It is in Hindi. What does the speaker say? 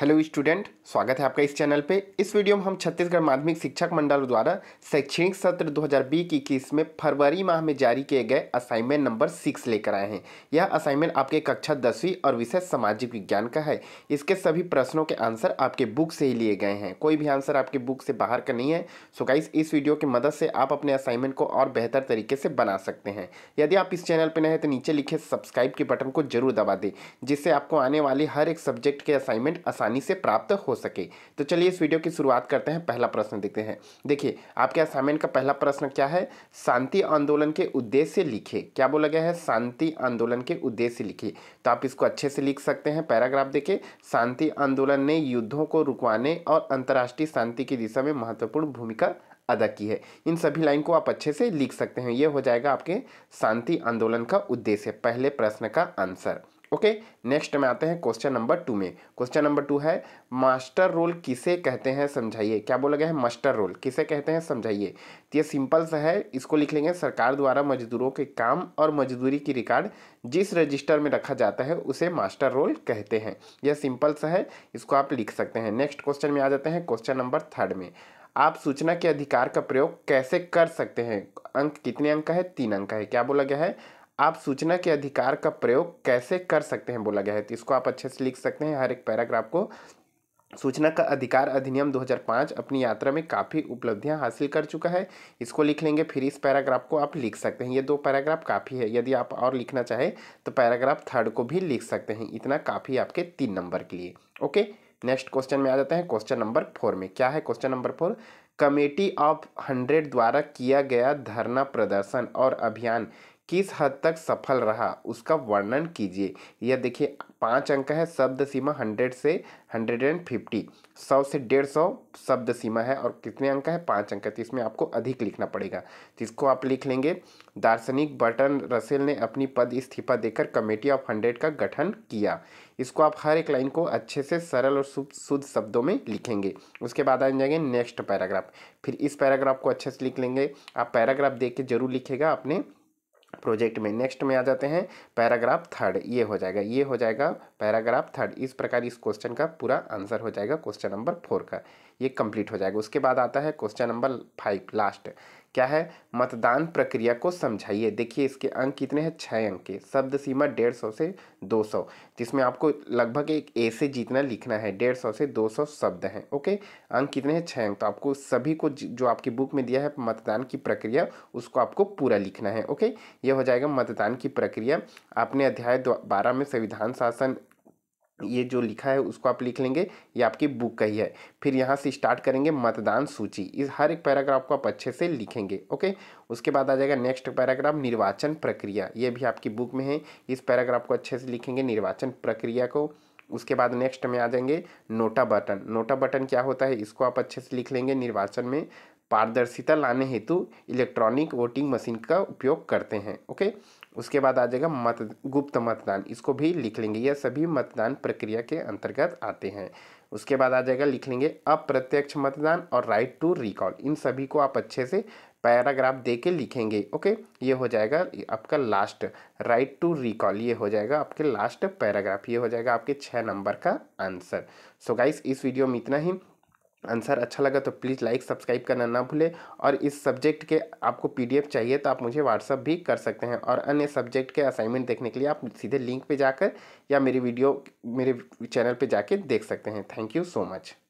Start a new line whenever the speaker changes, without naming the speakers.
हेलो स्टूडेंट स्वागत है आपका इस चैनल पे इस वीडियो में हम छत्तीसगढ़ माध्यमिक शिक्षक मंडल द्वारा शैक्षणिक सत्र 2020 इक्कीस में फरवरी माह में जारी किए गए असाइनमेंट नंबर सिक्स लेकर आए हैं यह असाइनमेंट आपके कक्षा दसवीं और विषय सामाजिक विज्ञान का है इसके सभी प्रश्नों के आंसर आपके बुक से ही लिए गए हैं कोई भी आंसर आपके बुक से बाहर का नहीं है सो गाइस इस वीडियो की मदद से आप अपने असाइनमेंट को और बेहतर तरीके से बना सकते हैं यदि आप इस चैनल पर नए तो नीचे लिखे सब्सक्राइब के बटन को जरूर दबा दें जिससे आपको आने वाले हर एक सब्जेक्ट के असाइनमेंट आसानी से प्राप्त हो सके तो चलिए इस वीडियो की शुरुआत करते हैं पहला प्रश्न देखते हैं देखिए आपके असाइनमेंट का पहला प्रश्न क्या है शांति आंदोलन के उद्देश्य लिखे क्या बोला गया है शांति आंदोलन के उद्देश्य लिखे तो आप इसको अच्छे से लिख सकते हैं पैराग्राफ देखिए शांति आंदोलन ने युद्धों को रुकवाने और अंतर्राष्ट्रीय शांति की दिशा में महत्वपूर्ण भूमिका अदा की है इन सभी लाइन को आप अच्छे से लिख सकते हैं ये हो जाएगा आपके शांति आंदोलन का उद्देश्य पहले प्रश्न का आंसर ओके नेक्स्ट में आते हैं क्वेश्चन नंबर टू में क्वेश्चन नंबर टू है मास्टर रोल किसे कहते हैं समझाइए क्या बोला गया है मास्टर रोल किसे कहते हैं समझाइए तो ये सिंपल सा है इसको लिख लेंगे सरकार द्वारा मजदूरों के काम और मजदूरी की रिकॉर्ड जिस रजिस्टर में रखा जाता है उसे मास्टर रोल कहते हैं यह सिंपल सा है इसको आप लिख सकते हैं नेक्स्ट क्वेश्चन में आ जाते हैं क्वेश्चन नंबर थर्ड में आप सूचना के अधिकार का प्रयोग कैसे कर सकते हैं अंक कितने अंक का है तीन अंक का है क्या बोला गया है आप सूचना के अधिकार का प्रयोग कैसे कर सकते हैं बोला गया है तो इसको आप अच्छे से लिख सकते हैं हर एक पैराग्राफ को सूचना का अधिकार अधिनियम 2005 अपनी यात्रा में काफ़ी उपलब्धियां हासिल कर चुका है इसको लिख लेंगे फिर इस पैराग्राफ को आप लिख सकते हैं ये दो पैराग्राफ काफ़ी है यदि आप और लिखना चाहें तो पैराग्राफ थर्ड को भी लिख सकते हैं इतना काफ़ी आपके तीन नंबर के लिए ओके नेक्स्ट क्वेश्चन में आ जाते हैं क्वेश्चन नंबर फोर में क्या है question number four committee of hundred द्वारा किया गया धरना प्रदर्शन और अभियान किस हद तक सफल रहा उसका वर्णन कीजिए यह देखिए पाँच अंक है शब्द सीमा हंड्रेड से हंड्रेड एंड फिफ्टी सौ से डेढ़ सौ शब्द सीमा है और कितने अंक है पाँच अंक है तो इसमें आपको अधिक लिखना पड़ेगा तो इसको आप लिख लेंगे दार्शनिक बर्टन रसेल ने अपनी पद इस्तीफा देकर कमेटी ऑफ हंड्रेड का गठन किया इसको आप हर एक लाइन को अच्छे से सरल और शुद्ध शब्दों में लिखेंगे उसके बाद आ जाएंगे नेक्स्ट पैराग्राफ फिर इस पैराग्राफ को अच्छे से लिख लेंगे आप पैराग्राफ देख के जरूर लिखेगा अपने प्रोजेक्ट में नेक्स्ट में आ जाते हैं पैराग्राफ थर्ड ये हो जाएगा ये हो जाएगा पैराग्राफ थर्ड इस प्रकार इस क्वेश्चन का पूरा आंसर हो जाएगा क्वेश्चन नंबर फोर का ये कंप्लीट हो जाएगा उसके बाद आता है क्वेश्चन नंबर फाइव लास्ट क्या है मतदान प्रक्रिया को समझाइए देखिए इसके अंक कितने हैं छः अंक के शब्द सीमा डेढ़ सौ से दो सौ जिसमें आपको लगभग एक ए से जीतना लिखना है डेढ़ सौ से दो सौ शब्द हैं ओके अंक कितने हैं छः अंक तो आपको सभी को जो आपकी बुक में दिया है मतदान की प्रक्रिया उसको आपको पूरा लिखना है ओके ये हो जाएगा मतदान की प्रक्रिया आपने अध्याय बारह में संविधान शासन ये जो लिखा है उसको आप लिख लेंगे ये आपकी बुक का ही है फिर यहाँ से स्टार्ट करेंगे मतदान सूची इस हर एक पैराग्राफ को आप अच्छे से लिखेंगे ओके उसके बाद आ जाएगा नेक्स्ट पैराग्राफ निर्वाचन प्रक्रिया ये भी आपकी बुक में है इस पैराग्राफ को अच्छे से लिखेंगे निर्वाचन प्रक्रिया को उसके बाद नेक्स्ट में आ जाएंगे नोटा बटन नोटा बटन क्या होता है इसको आप अच्छे से लिख लेंगे निर्वाचन में पारदर्शिता लाने हेतु इलेक्ट्रॉनिक वोटिंग मशीन का उपयोग करते हैं ओके उसके बाद आ जाएगा मत गुप्त मतदान इसको भी लिख लेंगे यह सभी मतदान प्रक्रिया के अंतर्गत आते हैं उसके बाद आ जाएगा लिख लेंगे अप्रत्यक्ष मतदान और राइट टू रिकॉल इन सभी को आप अच्छे से पैराग्राफ दे के लिखेंगे ओके ये हो जाएगा आपका लास्ट राइट टू रिकॉल ये हो जाएगा आपके लास्ट पैराग्राफ ये हो जाएगा आपके छः नंबर का आंसर सो so गाइस इस वीडियो में इतना ही आंसर अच्छा लगा तो प्लीज़ लाइक सब्सक्राइब करना ना भूलें और इस सब्जेक्ट के आपको पीडीएफ चाहिए तो आप मुझे व्हाट्सअप भी कर सकते हैं और अन्य सब्जेक्ट के असाइनमेंट देखने के लिए आप सीधे लिंक पे जाकर या मेरी वीडियो मेरे चैनल पे जाके देख सकते हैं थैंक यू सो मच